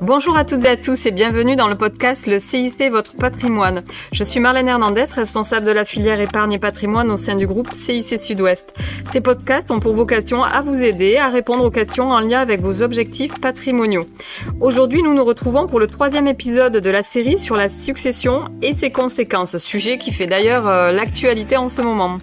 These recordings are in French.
Bonjour à toutes et à tous et bienvenue dans le podcast Le CIC Votre Patrimoine. Je suis Marlène Hernandez, responsable de la filière épargne et patrimoine au sein du groupe CIC Sud-Ouest. Ces podcasts ont pour vocation à vous aider à répondre aux questions en lien avec vos objectifs patrimoniaux. Aujourd'hui, nous nous retrouvons pour le troisième épisode de la série sur la succession et ses conséquences, sujet qui fait d'ailleurs euh, l'actualité en ce moment.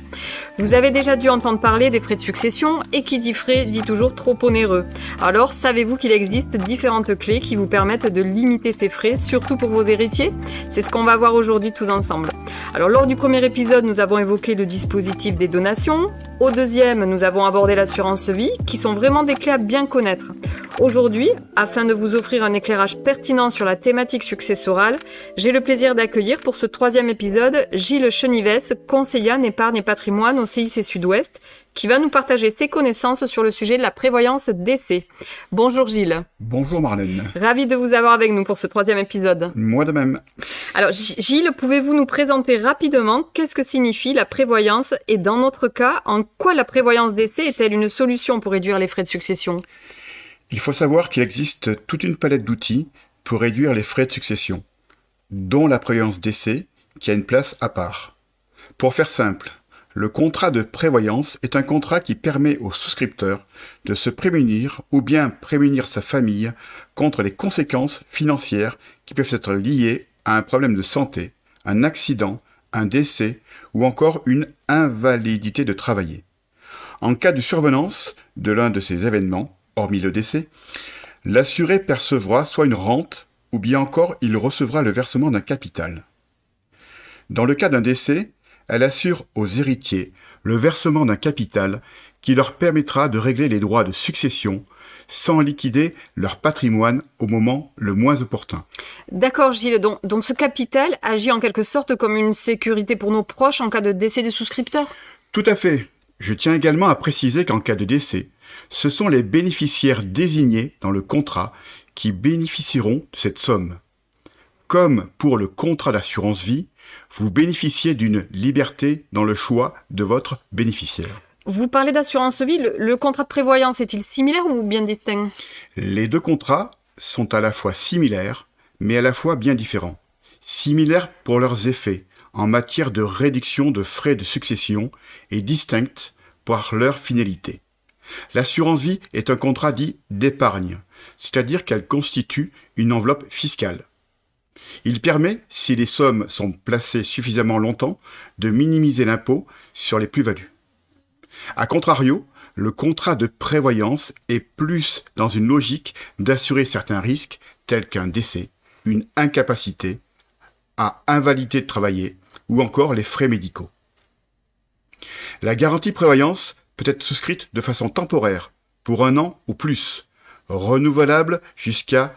Vous avez déjà dû entendre parler des frais de succession et qui dit frais dit toujours trop onéreux. Alors, savez-vous qu'il existe différentes clés qui vous permettre de limiter ces frais, surtout pour vos héritiers. C'est ce qu'on va voir aujourd'hui tous ensemble. Alors lors du premier épisode, nous avons évoqué le dispositif des donations, au deuxième, nous avons abordé l'assurance vie, qui sont vraiment des clés à bien connaître. Aujourd'hui, afin de vous offrir un éclairage pertinent sur la thématique successorale, j'ai le plaisir d'accueillir pour ce troisième épisode Gilles Chenives, conseiller en épargne et patrimoine au CIC Sud-Ouest, qui va nous partager ses connaissances sur le sujet de la prévoyance d'essai. Bonjour Gilles. Bonjour Marlène. Ravi de vous avoir avec nous pour ce troisième épisode. Moi de même. Alors Gilles, pouvez-vous nous présenter rapidement qu'est-ce que signifie la prévoyance et dans notre cas, en pourquoi quoi la prévoyance d'essai est-elle une solution pour réduire les frais de succession Il faut savoir qu'il existe toute une palette d'outils pour réduire les frais de succession, dont la prévoyance d'essai qui a une place à part. Pour faire simple, le contrat de prévoyance est un contrat qui permet au souscripteur de se prémunir ou bien prémunir sa famille contre les conséquences financières qui peuvent être liées à un problème de santé, un accident un décès ou encore une invalidité de travailler. En cas de survenance de l'un de ces événements, hormis le décès, l'assuré percevra soit une rente, ou bien encore il recevra le versement d'un capital. Dans le cas d'un décès, elle assure aux héritiers le versement d'un capital qui leur permettra de régler les droits de succession sans liquider leur patrimoine au moment le moins opportun. D'accord Gilles, donc, ce capital agit en quelque sorte comme une sécurité pour nos proches en cas de décès du souscripteur Tout à fait. Je tiens également à préciser qu'en cas de décès, ce sont les bénéficiaires désignés dans le contrat qui bénéficieront de cette somme. Comme pour le contrat d'assurance vie, vous bénéficiez d'une liberté dans le choix de votre bénéficiaire. Vous parlez d'assurance vie, le, contrat de prévoyance est-il similaire ou bien distinct Les deux contrats sont à la fois similaires, mais à la fois bien différents. Similaires pour leurs effets en matière de réduction de frais de succession et distincts par leur finalité. L'assurance vie est un contrat dit d'épargne, c'est-à-dire qu'elle constitue une enveloppe fiscale. Il permet, si les sommes sont placées suffisamment longtemps, de minimiser l'impôt sur les plus-values. A contrario, le contrat de prévoyance est plus dans une logique d'assurer certains risques tels qu'un décès, une incapacité, à invalider de travailler ou encore les frais médicaux. La garantie prévoyance peut être souscrite de façon temporaire, pour un an ou plus, renouvelable jusqu'à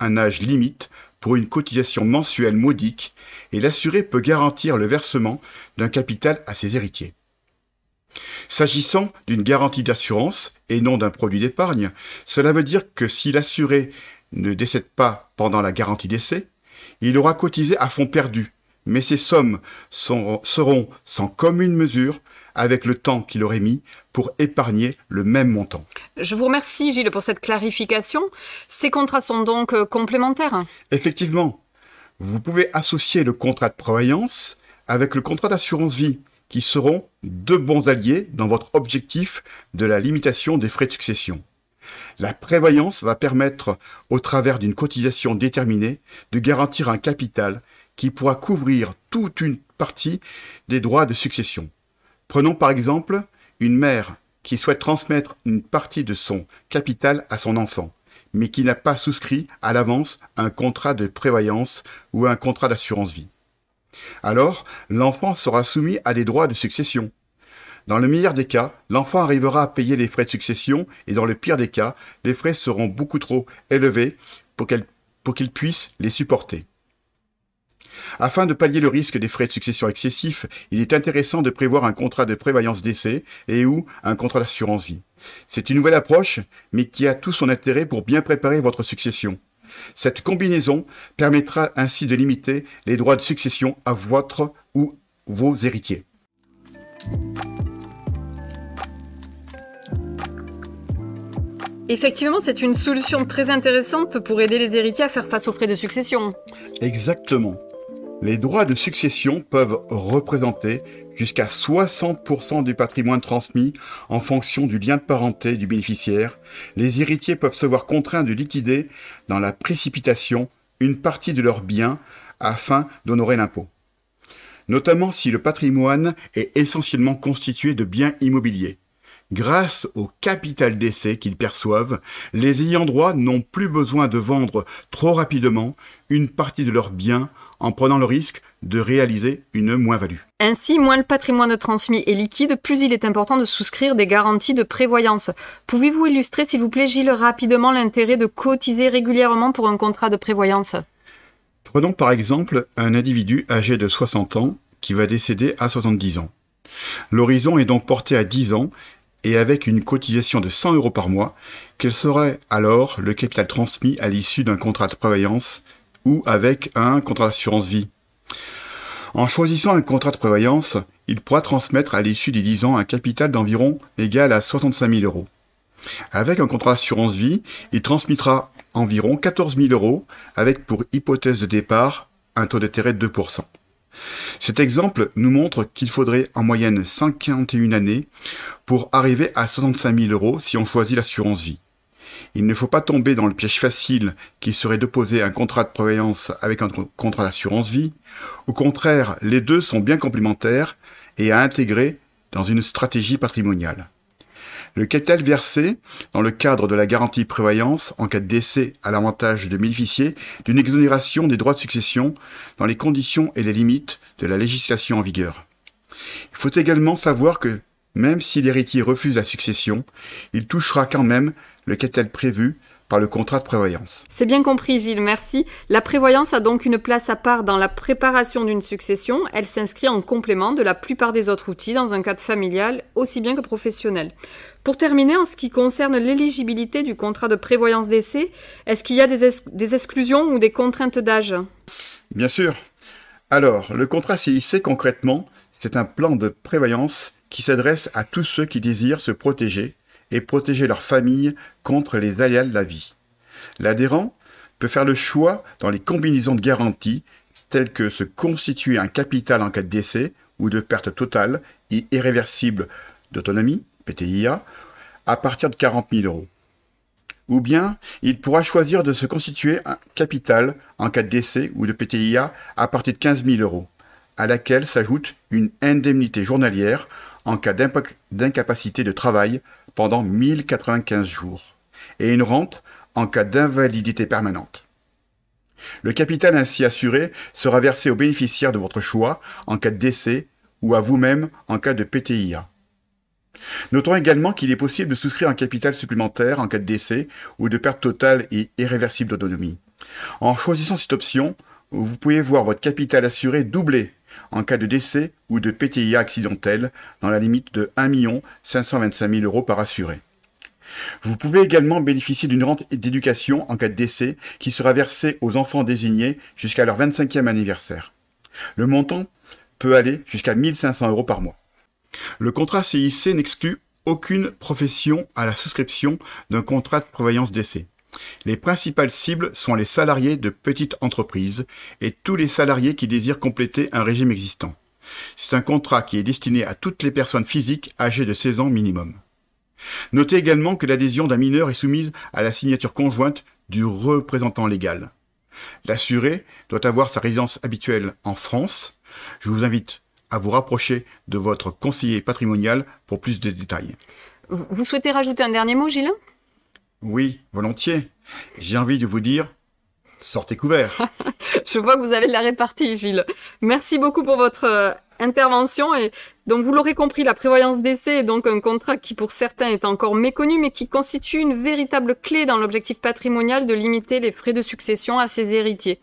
un âge limite pour une cotisation mensuelle modique, et l'assuré peut garantir le versement d'un capital à ses héritiers. S'agissant d'une garantie d'assurance et non d'un produit d'épargne, cela veut dire que si l'assuré ne décède pas pendant la garantie d'essai, il aura cotisé à fonds perdu, mais ces sommes seront sans commune mesure avec le temps qu'il aurait mis pour épargner le même montant. Je vous remercie Gilles pour cette clarification. Ces contrats sont donc euh, complémentaires Effectivement. Vous pouvez associer le contrat de prévoyance avec le contrat d'assurance vie qui seront deux bons alliés dans votre objectif de la limitation des frais de succession. La prévoyance va permettre, au travers d'une cotisation déterminée, de garantir un capital qui pourra couvrir toute une partie des droits de succession. Prenons par exemple une mère qui souhaite transmettre une partie de son capital à son enfant, mais qui n'a pas souscrit à l'avance un contrat de prévoyance ou un contrat d'assurance vie. Alors, l'enfant sera soumis à des droits de succession. Dans le meilleur des cas, l'enfant arrivera à payer les frais de succession et dans le pire des cas, les frais seront beaucoup trop élevés pour, qu'il puisse les supporter. Afin de pallier le risque des frais de succession excessifs, il est intéressant de prévoir un contrat de prévoyance d'essai et ou un contrat d'assurance vie. C'est une nouvelle approche, mais qui a tout son intérêt pour bien préparer votre succession. Cette combinaison permettra ainsi de limiter les droits de succession à votre ou vos héritiers. Effectivement, c'est une solution très intéressante pour aider les héritiers à faire face aux frais de succession. Exactement. Les droits de succession peuvent représenter jusqu'à 60% du patrimoine transmis en fonction du lien de parenté du bénéficiaire. Les héritiers peuvent se voir contraints de liquider dans la précipitation une partie de leurs biens afin d'honorer l'impôt. Notamment si le patrimoine est essentiellement constitué de biens immobiliers. Grâce au capital d'essai qu'ils perçoivent, les ayants droit n'ont plus besoin de vendre trop rapidement une partie de leurs biens en prenant le risque de réaliser une moins-value. Ainsi, moins le patrimoine transmis est liquide, plus il est important de souscrire des garanties de prévoyance. Pouvez-vous illustrer, s'il vous plaît, Gilles, rapidement l'intérêt de cotiser régulièrement pour un contrat de prévoyance Prenons par exemple un individu âgé de 60 ans qui va décéder à 70 ans. L'horizon est donc porté à 10 ans et avec une cotisation de 100 euros par mois, quel serait alors le capital transmis à l'issue d'un contrat de prévoyance ou avec un contrat d'assurance vie. En choisissant un contrat de prévoyance, il pourra transmettre à l'issue des 10 ans un capital d'environ égal à 65 000 euros. Avec un contrat d'assurance vie, il transmettra environ 14 000 euros avec pour hypothèse de départ un taux d'intérêt de 2%. Cet exemple nous montre qu'il faudrait en moyenne 51 années pour arriver à 65 000 euros si on choisit l'assurance vie. Il ne faut pas tomber dans le piège facile qui serait d'opposer un contrat de prévoyance avec un contrat d'assurance vie. Au contraire, les deux sont bien complémentaires et à intégrer dans une stratégie patrimoniale. Le capital versé dans le cadre de la garantie prévoyance en cas de décès à l'avantage de bénéficiaire d'une exonération des droits de succession dans les conditions et les limites de la législation en vigueur. Il faut également savoir que même si l'héritier refuse la succession, il touchera quand même le capital prévu le contrat de prévoyance. C'est bien compris Gilles, merci. La prévoyance a donc une place à part dans la préparation d'une succession. Elle s'inscrit en complément de la plupart des autres outils dans un cadre familial aussi bien que professionnel. Pour terminer, en ce qui concerne l'éligibilité du contrat de prévoyance d'essai, est-ce qu'il y a des, des exclusions ou des contraintes d'âge Bien sûr. Alors, le contrat CIC concrètement, c'est un plan de prévoyance qui s'adresse à tous ceux qui désirent se protéger et protéger leur famille contre les aléas de la vie. L'adhérent peut faire le choix dans les combinaisons de garanties telles que se constituer un capital en cas de décès ou de perte totale et irréversible d'autonomie, PTIA, à partir de 40 000 euros. Ou bien, il pourra choisir de se constituer un capital en cas de décès ou de PTIA à partir de 15 000 euros, à laquelle s'ajoute une indemnité journalière en cas d'incapacité de travail pendant 1095 jours, et une rente en cas d'invalidité permanente. Le capital ainsi assuré sera versé aux bénéficiaires de votre choix en cas de décès ou à vous-même en cas de PTIA. Notons également qu'il est possible de souscrire un capital supplémentaire en cas de décès ou de perte totale et irréversible d'autonomie. En choisissant cette option, vous pouvez voir votre capital assuré doubler en cas de décès ou de PTIA accidentel dans la limite de 1 525 000 euros par assuré. Vous pouvez également bénéficier d'une rente d'éducation en cas de décès qui sera versée aux enfants désignés jusqu'à leur 25e anniversaire. Le montant peut aller jusqu'à 500 euros par mois. Le contrat CIC n'exclut aucune profession à la souscription d'un contrat de prévoyance décès. Les principales cibles sont les salariés de petites entreprises et tous les salariés qui désirent compléter un régime existant. C'est un contrat qui est destiné à toutes les personnes physiques âgées de 16 ans minimum. Notez également que l'adhésion d'un mineur est soumise à la signature conjointe du représentant légal. L'assuré doit avoir sa résidence habituelle en France. Je vous invite à vous rapprocher de votre conseiller patrimonial pour plus de détails. Vous souhaitez rajouter un dernier mot, Gilles oui, volontiers. J'ai envie de vous dire, sortez couverts. Je vois que vous avez de la répartie, Gilles. Merci beaucoup pour votre euh, intervention et donc vous l'aurez compris, la prévoyance d'essai est donc un contrat qui pour certains est encore méconnu mais qui constitue une véritable clé dans l'objectif patrimonial de limiter les frais de succession à ses héritiers.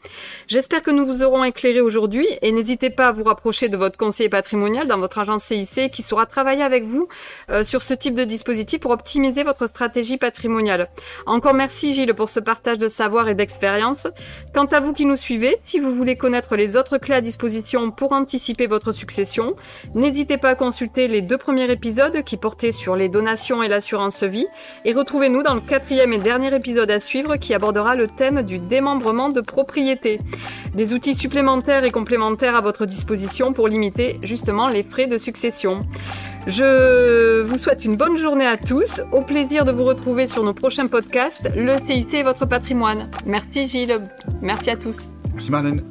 J'espère que nous vous aurons éclairé aujourd'hui et n'hésitez pas à vous rapprocher de votre conseiller patrimonial dans votre agence CIC qui saura travailler avec vous euh, sur ce type de dispositif pour optimiser votre stratégie patrimoniale. Encore merci Gilles pour ce partage de savoir et d'expérience. Quant à vous qui nous suivez, si vous voulez connaître les autres clés à disposition pour anticiper votre succession, n'hésitez n'hésitez pas à consulter les deux premiers épisodes qui portaient sur les donations et l'assurance vie, et retrouvez-nous dans le quatrième et dernier épisode à suivre qui abordera le thème du démembrement de propriété. Des outils supplémentaires et complémentaires à votre disposition pour limiter justement les frais de succession. Je vous souhaite une bonne journée à tous. Au plaisir de vous retrouver sur nos prochains podcasts, le CIC et votre patrimoine. Merci Gilles. Merci à tous. Merci Marlène.